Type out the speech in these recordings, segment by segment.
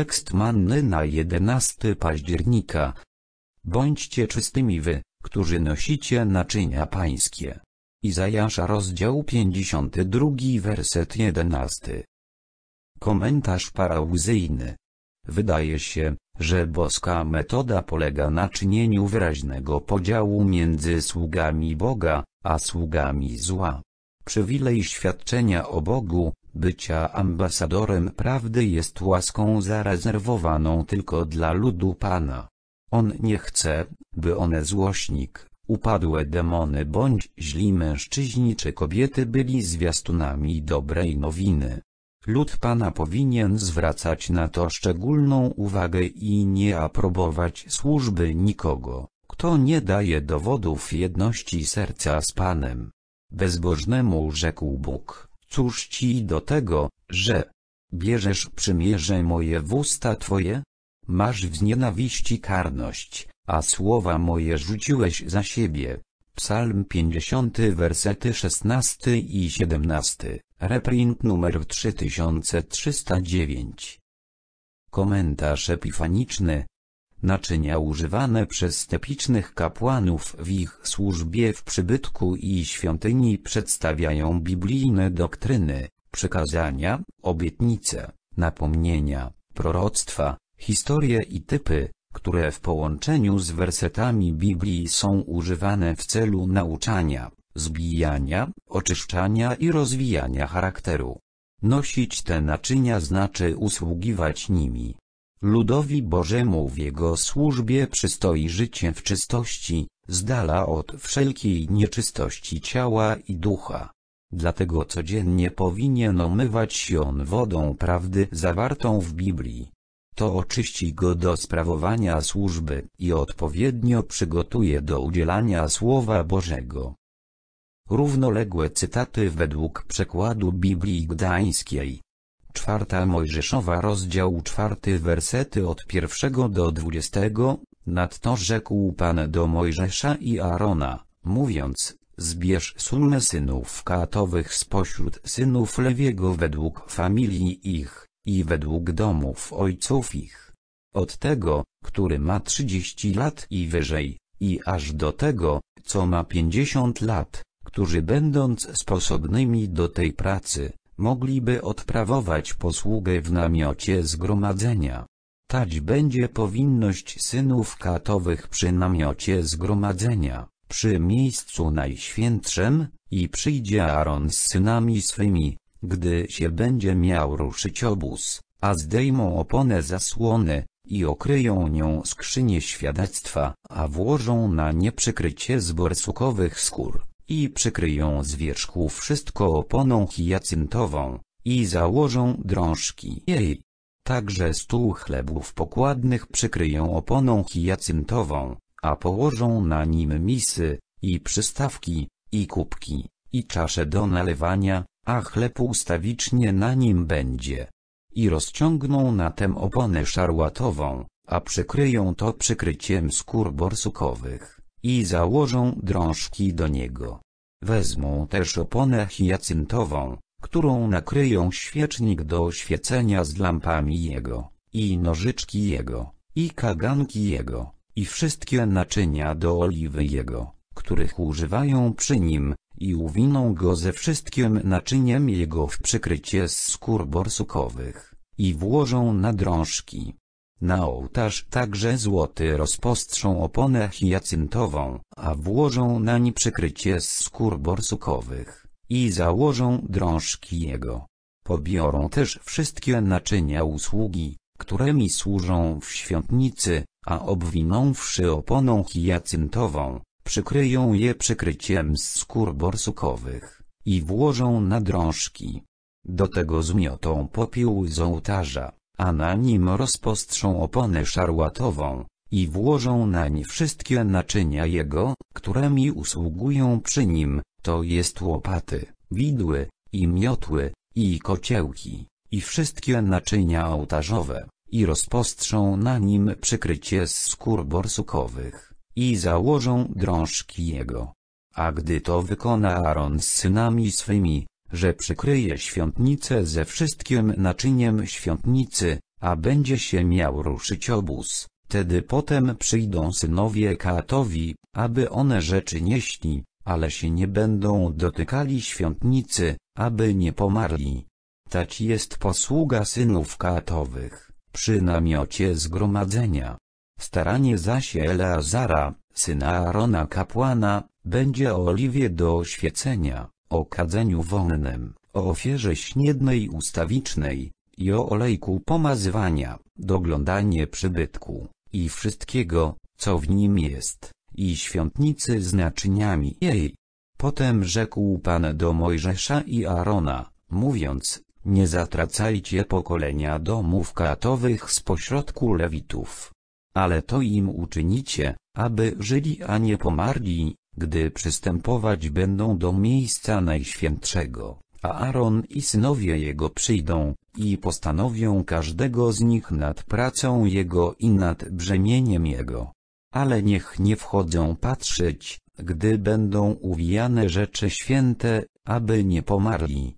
Tekst manny na 11 października. Bądźcie czystymi wy, którzy nosicie naczynia pańskie. Izajasza rozdział 52 werset 11. Komentarz parauzyjny. Wydaje się, że boska metoda polega na czynieniu wyraźnego podziału między sługami Boga, a sługami zła. Przywilej świadczenia o Bogu, Bycia ambasadorem prawdy jest łaską zarezerwowaną tylko dla ludu Pana. On nie chce, by one złośnik, upadłe demony bądź źli mężczyźni czy kobiety byli zwiastunami dobrej nowiny. Lud Pana powinien zwracać na to szczególną uwagę i nie aprobować służby nikogo, kto nie daje dowodów jedności serca z Panem. Bezbożnemu rzekł Bóg, Cóż ci do tego, że bierzesz przymierze moje w usta twoje? Masz w nienawiści karność, a słowa moje rzuciłeś za siebie. Psalm 50 versety 16 i 17, reprint numer 3309. Komentarz epifaniczny naczynia używane przez stepicznych kapłanów w ich służbie w przybytku i świątyni przedstawiają biblijne doktryny, przekazania, obietnice, napomnienia, proroctwa, historie i typy, które w połączeniu z wersetami Biblii są używane w celu nauczania, zbijania, oczyszczania i rozwijania charakteru. Nosić te naczynia znaczy usługiwać nimi Ludowi Bożemu w Jego służbie przystoi życie w czystości, zdala od wszelkiej nieczystości ciała i ducha. Dlatego codziennie powinien omywać się on wodą prawdy zawartą w Biblii. To oczyści go do sprawowania służby i odpowiednio przygotuje do udzielania Słowa Bożego. Równoległe cytaty według przekładu Biblii Gdańskiej Czwarta Mojżeszowa rozdział czwarty wersety od pierwszego do dwudziestego, nadto rzekł Pan do Mojżesza i Arona, mówiąc, zbierz sumę synów katowych spośród synów Lewiego według familii ich, i według domów ojców ich. Od tego, który ma trzydzieści lat i wyżej, i aż do tego, co ma pięćdziesiąt lat, którzy będąc sposobnymi do tej pracy, mogliby odprawować posługę w namiocie zgromadzenia. Tać będzie powinność synów katowych przy namiocie zgromadzenia, przy miejscu najświętszym, i przyjdzie Aaron z synami swymi, gdy się będzie miał ruszyć obóz, a zdejmą oponę zasłony, i okryją nią skrzynię świadectwa, a włożą na nie przykrycie z skór i przykryją z wierzchu wszystko oponą hiacyntową, i założą drążki jej. Także stół chlebów pokładnych przykryją oponą hiacyntową, a położą na nim misy, i przystawki, i kubki, i czasze do nalewania, a chleb ustawicznie na nim będzie. I rozciągną na tem oponę szarłatową, a przykryją to przykryciem skór borsukowych i założą drążki do niego. Wezmą też oponę hiacyntową, którą nakryją świecznik do oświecenia z lampami jego, i nożyczki jego, i kaganki jego, i wszystkie naczynia do oliwy jego, których używają przy nim, i uwiną go ze wszystkim naczyniem jego w przykrycie z skór borsukowych, i włożą na drążki. Na ołtarz także złoty rozpostrzą oponę hiacyntową, a włożą nań przykrycie z skór borsukowych, i założą drążki jego. Pobiorą też wszystkie naczynia usługi, któremi służą w świątnicy, a obwinąwszy oponą hiacyntową, przykryją je przykryciem z skór borsukowych, i włożą na drążki. Do tego zmiotą popiół z ołtarza a na nim rozpostrzą oponę szarłatową, i włożą nań wszystkie naczynia jego, którymi usługują przy nim, to jest łopaty, widły, i miotły, i kociełki, i wszystkie naczynia ołtarzowe, i rozpostrzą na nim przykrycie z skór borsukowych, i założą drążki jego. A gdy to wykona Aaron z synami swymi, że przykryje świątnicę ze wszystkim naczyniem świątnicy, a będzie się miał ruszyć obóz. Tedy potem przyjdą synowie Katowi, aby one rzeczy nieśli, ale się nie będą dotykali świątnicy, aby nie pomarli. Tać jest posługa synów Katowych, przy namiocie zgromadzenia. Staranie zaś Eleazara, syna Arona kapłana, będzie o oliwie do świecenia o kadzeniu wonnym, o ofierze śniednej ustawicznej, i o olejku pomazywania, doglądanie przybytku, i wszystkiego, co w nim jest, i świątnicy z naczyniami jej. Potem rzekł Pan do Mojżesza i Arona, mówiąc, nie zatracajcie pokolenia domów katowych spośrodku Lewitów. Ale to im uczynicie, aby żyli a nie pomarli, gdy przystępować będą do miejsca Najświętszego, a Aaron i synowie jego przyjdą, i postanowią każdego z nich nad pracą jego i nad brzemieniem jego. Ale niech nie wchodzą patrzeć, gdy będą uwijane rzeczy święte, aby nie pomarli.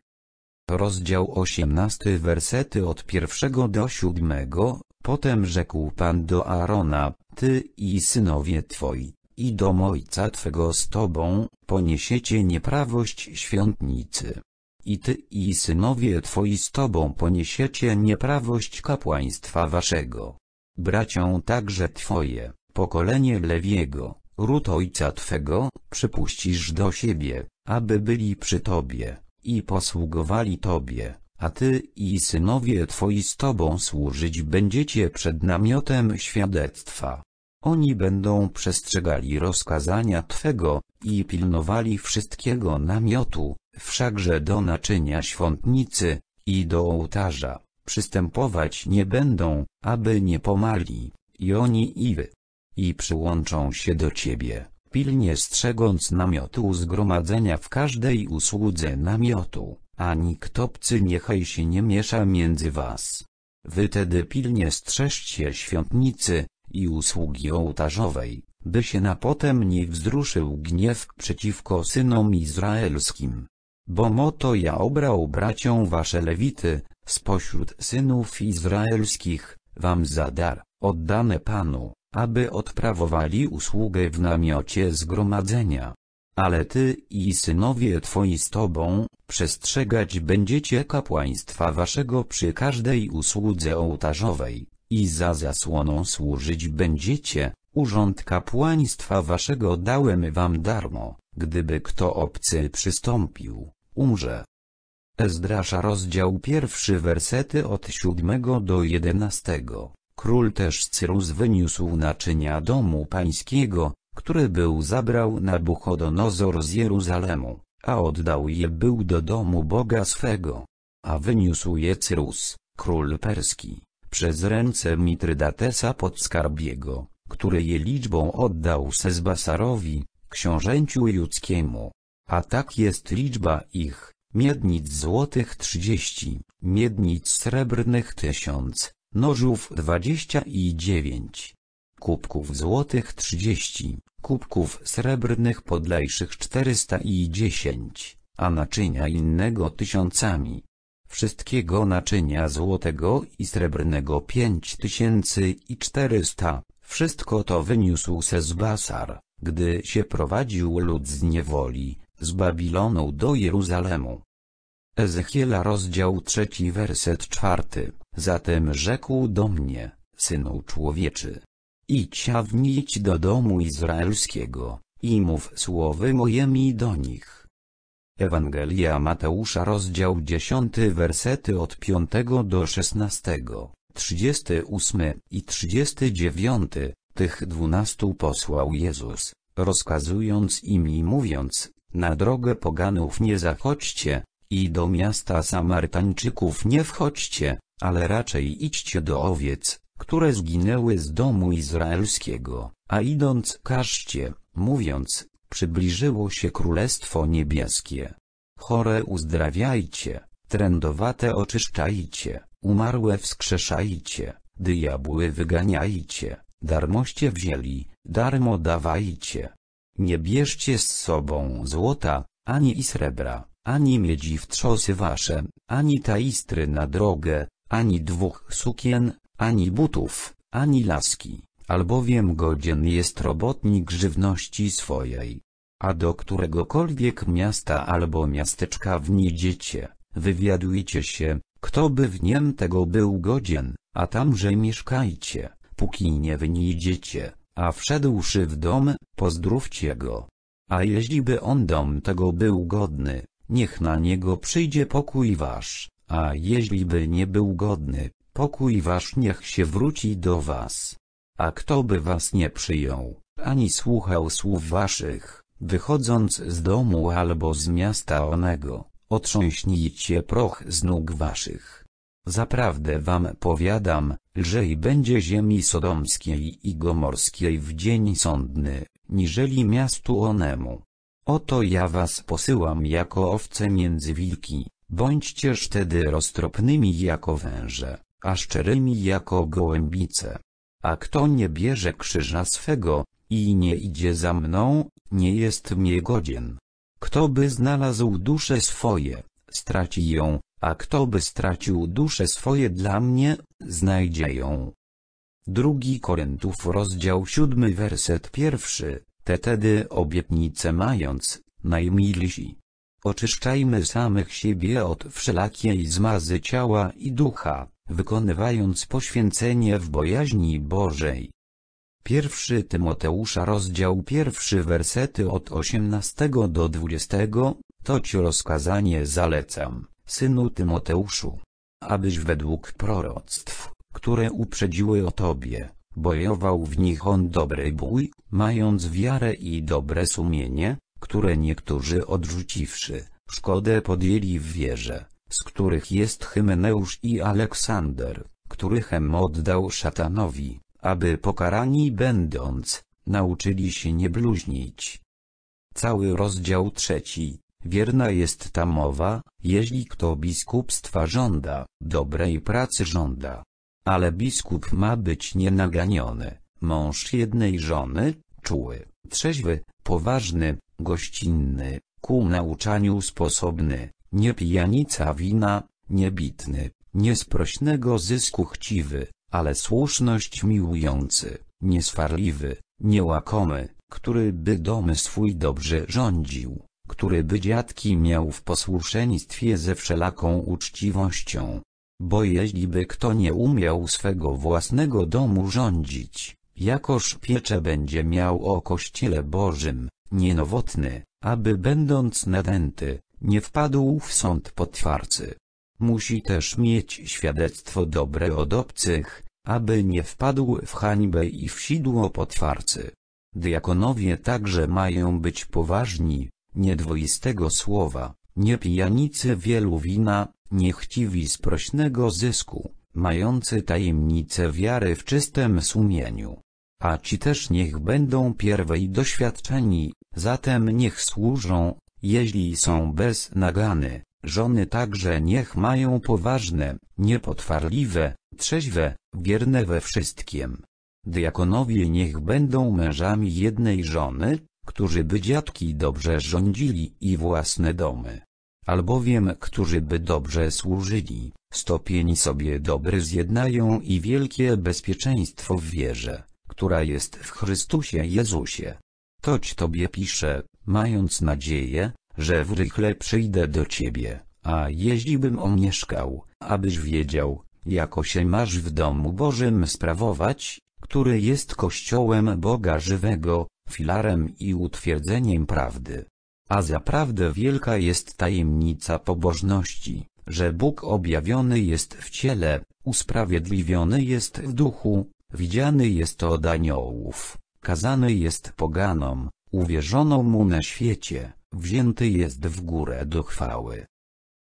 Rozdział 18 wersety od pierwszego do siódmego, potem rzekł Pan do Arona, Ty i synowie Twoi, i dom ojca twego z tobą, poniesiecie nieprawość świątnicy. I ty i synowie twoi z tobą poniesiecie nieprawość kapłaństwa waszego. Bracią także twoje, pokolenie Lewiego, ród ojca twego, przypuścisz do siebie, aby byli przy tobie, i posługowali tobie, a ty i synowie twoi z tobą służyć będziecie przed namiotem świadectwa. Oni będą przestrzegali rozkazania Twego, i pilnowali wszystkiego namiotu, wszakże do naczynia świątnicy, i do ołtarza, przystępować nie będą, aby nie pomali, i oni i Wy. I przyłączą się do Ciebie, pilnie strzegąc namiotu zgromadzenia w każdej usłudze namiotu, a nikt obcy niechaj się nie miesza między Was. Wy tedy pilnie strzeżcie świątnicy, i usługi ołtarzowej, by się na potem nie wzruszył gniew przeciwko synom izraelskim. Bo moto ja obrał bracią wasze Lewity, spośród synów izraelskich, wam zadar, oddane Panu, aby odprawowali usługę w namiocie zgromadzenia. Ale ty i synowie twoi z tobą, przestrzegać będziecie kapłaństwa waszego przy każdej usłudze ołtarzowej, i za zasłoną służyć będziecie, urząd kapłaństwa waszego dałem wam darmo, gdyby kto obcy przystąpił, umrze. Ezdrasza rozdział pierwszy wersety od siódmego do jedenastego. Król też Cyrus wyniósł naczynia domu pańskiego, który był zabrał Nabuchodonozor z Jeruzalemu, a oddał je był do domu Boga swego. A wyniósł je Cyrus, król perski, przez ręce Mitrydatesa Podskarbiego, który je liczbą oddał Sezbasarowi, książęciu judzkiemu. A tak jest liczba ich, miednic złotych trzydzieści, miednic srebrnych tysiąc, nożów dwadzieścia i dziewięć, kubków złotych trzydzieści, kubków srebrnych podlejszych czterysta i dziesięć, a naczynia innego tysiącami wszystkiego naczynia złotego i srebrnego pięć tysięcy i czterysta, wszystko to wyniósł Sezbasar, gdy się prowadził lud z niewoli, z Babilonu do Jeruzalemu. Ezechiela rozdział trzeci werset czwarty, zatem rzekł do mnie, synu człowieczy. Idź a wnić do domu izraelskiego, i mów słowy mojemi do nich Ewangelia Mateusza rozdział 10 wersety od 5 do 16, 38 i 39, tych dwunastu posłał Jezus, rozkazując im i mówiąc, na drogę poganów nie zachodźcie, i do miasta Samarytańczyków nie wchodźcie, ale raczej idźcie do owiec, które zginęły z domu izraelskiego, a idąc każcie, mówiąc, przybliżyło się Królestwo Niebieskie. Chore uzdrawiajcie, trędowate oczyszczajcie, umarłe wskrzeszajcie, diabły wyganiajcie, darmoście wzięli, darmo dawajcie. Nie bierzcie z sobą złota, ani i srebra, ani miedzi w trzosy wasze, ani taistry na drogę, ani dwóch sukien, ani butów, ani laski, albowiem godzien jest robotnik żywności swojej a do któregokolwiek miasta albo miasteczka niedziecie, wywiadujcie się, kto by w niem tego był godzien, a tamże mieszkajcie, póki nie niedziecie, a wszedłszy w dom, pozdrówcie go. A jeśliby on dom tego był godny, niech na niego przyjdzie pokój wasz, a jeśliby nie był godny, pokój wasz niech się wróci do was. A kto by was nie przyjął, ani słuchał słów waszych, Wychodząc z domu albo z miasta onego, otrząśnijcie proch z nóg waszych. Zaprawdę wam powiadam, lżej będzie ziemi sodomskiej i gomorskiej w dzień sądny, niżeli miastu onemu. Oto ja was posyłam jako owce między wilki, bądźcież tedy roztropnymi jako węże, a szczerymi jako gołębice. A kto nie bierze krzyża swego, i nie idzie za mną, nie jest mnie godzien. Kto by znalazł duszę swoje, straci ją, a kto by stracił duszę swoje dla mnie, znajdzie ją. Drugi Koryntów rozdział siódmy werset pierwszy, te tedy obietnice mając, najmilsi. Oczyszczajmy samych siebie od wszelakiej zmazy ciała i ducha, wykonywając poświęcenie w bojaźni Bożej. Pierwszy Tymoteusza rozdział pierwszy wersety od 18 do 20, to ci rozkazanie zalecam, synu Tymoteuszu. Abyś według proroctw, które uprzedziły o tobie, bojował w nich on dobry bój, mając wiarę i dobre sumienie, które niektórzy odrzuciwszy, szkodę podjęli w wierze, z których jest Hymeneusz i Aleksander, których hem oddał szatanowi aby pokarani będąc, nauczyli się nie bluźnić. Cały rozdział trzeci, wierna jest ta mowa, jeśli kto biskupstwa żąda, dobrej pracy żąda. Ale biskup ma być nienaganiony, mąż jednej żony, czuły, trzeźwy, poważny, gościnny, ku nauczaniu sposobny, nie pijanica wina, niebitny, niesprośnego zysku chciwy, ale słuszność miłujący, niesfarliwy, niełakomy, który by domy swój dobrze rządził, który by dziadki miał w posłuszeństwie ze wszelaką uczciwością. Bo by kto nie umiał swego własnego domu rządzić, jakoż piecze będzie miał o Kościele Bożym, nienowotny, aby będąc nadęty, nie wpadł w sąd potwarcy. Musi też mieć świadectwo dobre od obcych, aby nie wpadł w hańbę i w sidło potwarcy. Diakonowie także mają być poważni, niedwoistego słowa, nie pijanicy wielu wina, niechciwi z prośnego zysku, mający tajemnicę wiary w czystym sumieniu. A ci też niech będą pierwej doświadczeni, zatem niech służą, jeśli są bez nagany, Żony także niech mają poważne, niepotwarliwe, trzeźwe, wierne we wszystkim. Diakonowie niech będą mężami jednej żony, którzy by dziadki dobrze rządzili i własne domy. Albowiem, którzy by dobrze służyli, stopień sobie dobry zjednają i wielkie bezpieczeństwo w wierze, która jest w Chrystusie Jezusie. Toć Tobie pisze, mając nadzieję, że w rychle przyjdę do ciebie, a jeździbym omieszkał, abyś wiedział, jako się masz w domu Bożym sprawować, który jest kościołem Boga żywego, filarem i utwierdzeniem prawdy. A zaprawdę wielka jest tajemnica pobożności, że Bóg objawiony jest w ciele, usprawiedliwiony jest w duchu, widziany jest od aniołów, kazany jest poganom, uwierzono mu na świecie, wzięty jest w górę do chwały.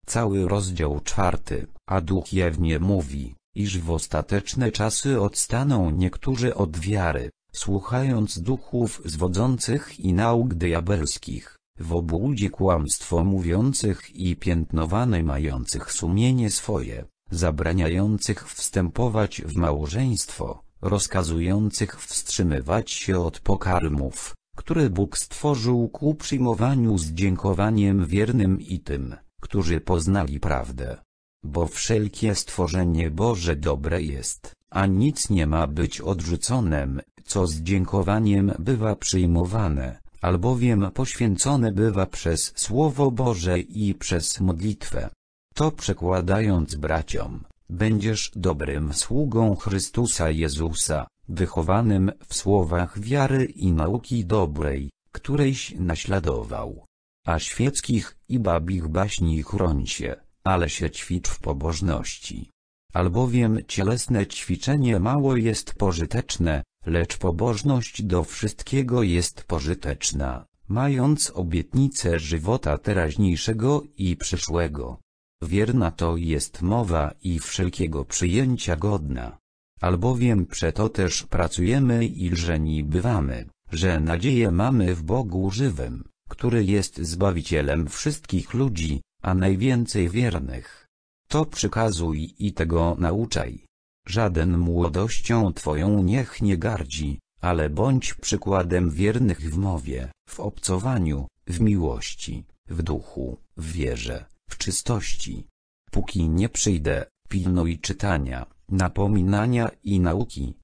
Cały rozdział czwarty, a duch jawnie mówi, iż w ostateczne czasy odstaną niektórzy od wiary, słuchając duchów zwodzących i nauk diabelskich, w obłudzie kłamstwo mówiących i piętnowany mających sumienie swoje, zabraniających wstępować w małżeństwo, rozkazujących wstrzymywać się od pokarmów, który Bóg stworzył ku przyjmowaniu z dziękowaniem wiernym i tym, którzy poznali prawdę. Bo wszelkie stworzenie Boże dobre jest, a nic nie ma być odrzuconem, co z dziękowaniem bywa przyjmowane, albowiem poświęcone bywa przez Słowo Boże i przez modlitwę. To przekładając braciom, Będziesz dobrym sługą Chrystusa Jezusa, wychowanym w słowach wiary i nauki dobrej, którejś naśladował. A świeckich i babich baśni chroń się, ale się ćwicz w pobożności. Albowiem cielesne ćwiczenie mało jest pożyteczne, lecz pobożność do wszystkiego jest pożyteczna, mając obietnicę żywota teraźniejszego i przyszłego. Wierna to jest mowa i wszelkiego przyjęcia godna. Albowiem przeto też pracujemy i lżeni bywamy, że nadzieję mamy w Bogu żywym, który jest Zbawicielem wszystkich ludzi, a najwięcej wiernych. To przykazuj i tego nauczaj. Żaden młodością Twoją niech nie gardzi, ale bądź przykładem wiernych w mowie, w obcowaniu, w miłości, w duchu, w wierze w czystości. Póki nie przyjdę, pilnuj czytania, napominania i nauki.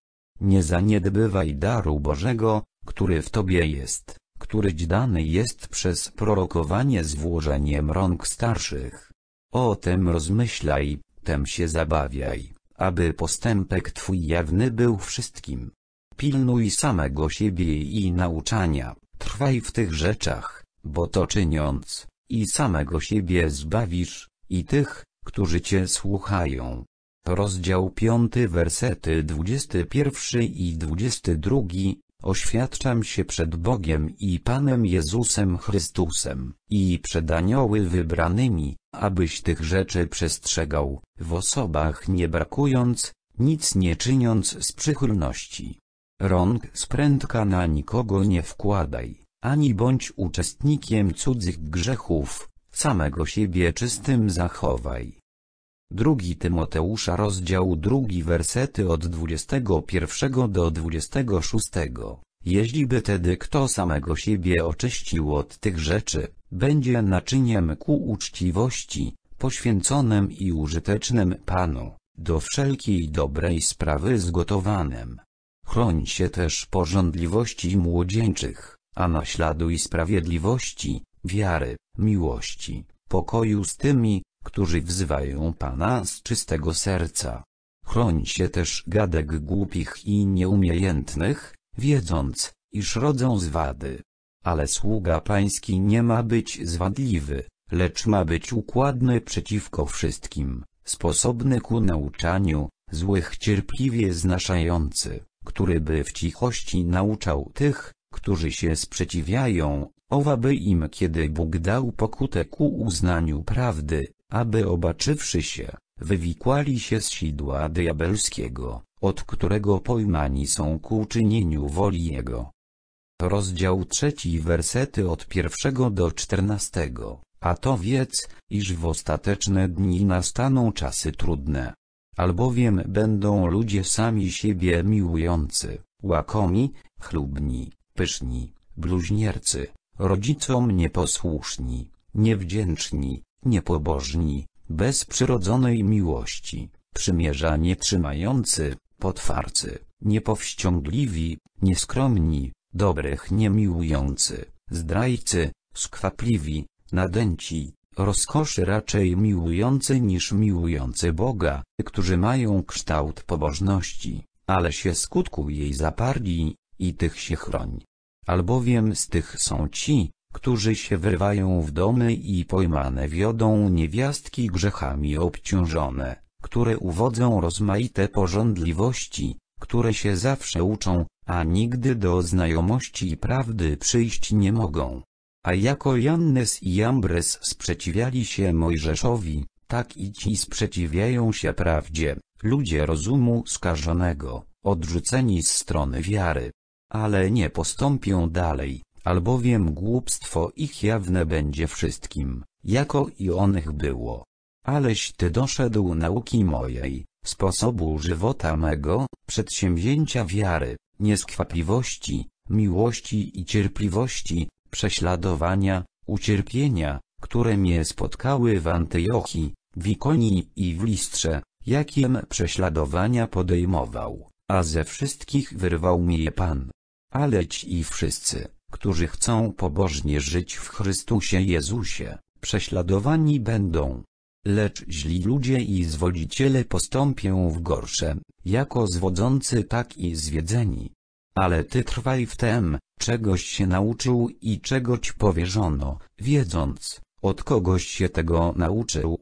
Nie zaniedbywaj daru Bożego, który w Tobie jest, który dany jest przez prorokowanie z włożeniem rąk starszych. O tem rozmyślaj, tem się zabawiaj, aby postępek Twój jawny był wszystkim. Pilnuj samego siebie i nauczania, trwaj w tych rzeczach, bo to czyniąc, i samego siebie zbawisz, i tych, którzy Cię słuchają. Rozdział 5 wersety 21 i 22 Oświadczam się przed Bogiem i Panem Jezusem Chrystusem, i przed anioły wybranymi, abyś tych rzeczy przestrzegał, w osobach nie brakując, nic nie czyniąc z przychylności. Rąk sprętka na nikogo nie wkładaj ani bądź uczestnikiem cudzych grzechów, samego siebie czystym zachowaj. 2 Tymoteusza rozdział 2 wersety od 21 do 26. Jeździby tedy kto samego siebie oczyścił od tych rzeczy, będzie naczyniem ku uczciwości, poświęconym i użytecznym Panu, do wszelkiej dobrej sprawy zgotowanym. Chroń się też porządliwości młodzieńczych, a i sprawiedliwości, wiary, miłości, pokoju z tymi, którzy wzywają Pana z czystego serca. Chroń się też gadek głupich i nieumiejętnych, wiedząc, iż rodzą zwady. Ale sługa pański nie ma być zwadliwy, lecz ma być układny przeciwko wszystkim, sposobny ku nauczaniu, złych cierpliwie znaszający, który by w cichości nauczał tych, którzy się sprzeciwiają, owaby im kiedy Bóg dał pokutę ku uznaniu prawdy, aby obaczywszy się, wywikłali się z sidła diabelskiego, od którego pojmani są ku czynieniu woli Jego. Rozdział trzeci wersety od pierwszego do czternastego, a to wiedz, iż w ostateczne dni nastaną czasy trudne. Albowiem będą ludzie sami siebie miłujący, łakomi, chlubni, Pyszni, bluźniercy, rodzicom nieposłuszni, niewdzięczni, niepobożni, bez przyrodzonej miłości, przymierza nietrzymający, potwarcy, niepowściągliwi, nieskromni, dobrych niemiłujący, zdrajcy, skwapliwi, nadęci, rozkoszy raczej miłujący niż miłujący Boga, którzy mają kształt pobożności, ale się skutku jej zaparli, i tych się chroń albowiem z tych są ci, którzy się wyrwają w domy i pojmane wiodą niewiastki grzechami obciążone, które uwodzą rozmaite porządliwości, które się zawsze uczą, a nigdy do znajomości i prawdy przyjść nie mogą. A jako Jannes i Jambres sprzeciwiali się Mojżeszowi, tak i ci sprzeciwiają się prawdzie, ludzie rozumu skażonego, odrzuceni z strony wiary ale nie postąpią dalej, albowiem głupstwo ich jawne będzie wszystkim, jako i onych było. Aleś ty doszedł nauki mojej, sposobu żywota mego, przedsięwzięcia wiary, nieskwapliwości, miłości i cierpliwości, prześladowania, ucierpienia, które mnie spotkały w Antyochii, w Ikonii i w Listrze, jakiem prześladowania podejmował, a ze wszystkich wyrwał mi je Pan ale ci i wszyscy, którzy chcą pobożnie żyć w Chrystusie Jezusie, prześladowani będą. Lecz źli ludzie i zwodziciele postąpią w gorsze, jako zwodzący tak i zwiedzeni. Ale ty trwaj w tem, czegoś się nauczył i czegoś powierzono, wiedząc, od kogoś się tego nauczył.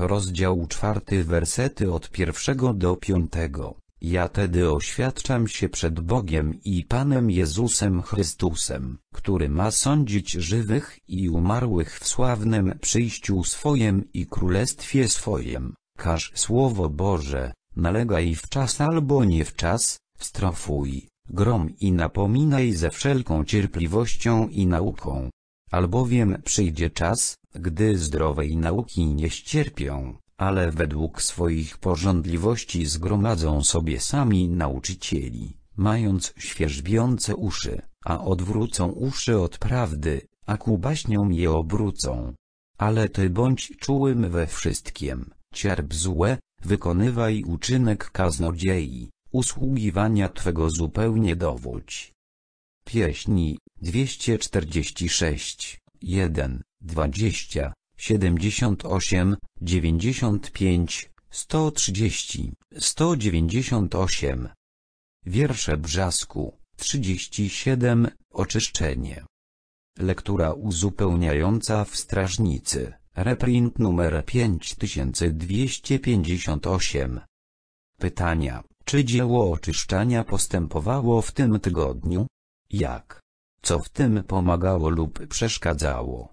Rozdział czwarty wersety od pierwszego do piątego. Ja tedy oświadczam się przed Bogiem i Panem Jezusem Chrystusem, który ma sądzić żywych i umarłych w sławnym przyjściu swojem i królestwie swojem. Każ Słowo Boże, nalegaj w czas albo nie w czas, strofuj, grom i napominaj ze wszelką cierpliwością i nauką. Albowiem przyjdzie czas, gdy zdrowej nauki nie ścierpią, ale według swoich porządliwości zgromadzą sobie sami nauczycieli, mając świerzbiące uszy, a odwrócą uszy od prawdy, a ku baśniom je obrócą. Ale ty bądź czułym we wszystkim, cierp złe, wykonywaj uczynek kaznodziei, usługiwania Twego zupełnie dowódź. Pieśni 246, 1, 20 78, 95, 130, 198. Wiersze Brzasku, 37, Oczyszczenie. Lektura uzupełniająca w Strażnicy, reprint numer 5258. Pytania, czy dzieło oczyszczania postępowało w tym tygodniu? Jak? Co w tym pomagało lub przeszkadzało?